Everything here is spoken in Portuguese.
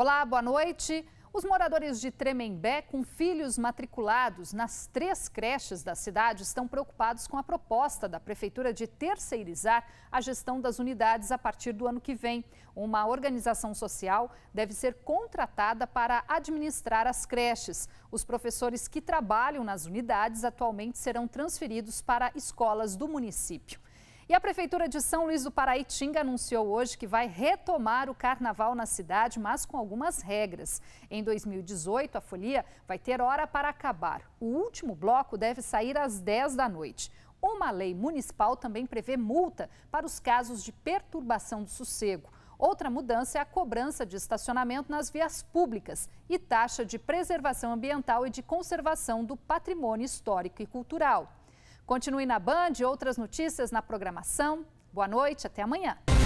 Olá, boa noite. Os moradores de Tremembé com filhos matriculados nas três creches da cidade estão preocupados com a proposta da prefeitura de terceirizar a gestão das unidades a partir do ano que vem. Uma organização social deve ser contratada para administrar as creches. Os professores que trabalham nas unidades atualmente serão transferidos para escolas do município. E a Prefeitura de São Luís do Paraitinga anunciou hoje que vai retomar o carnaval na cidade, mas com algumas regras. Em 2018, a folia vai ter hora para acabar. O último bloco deve sair às 10 da noite. Uma lei municipal também prevê multa para os casos de perturbação do sossego. Outra mudança é a cobrança de estacionamento nas vias públicas e taxa de preservação ambiental e de conservação do patrimônio histórico e cultural. Continue na Band, outras notícias na programação. Boa noite, até amanhã.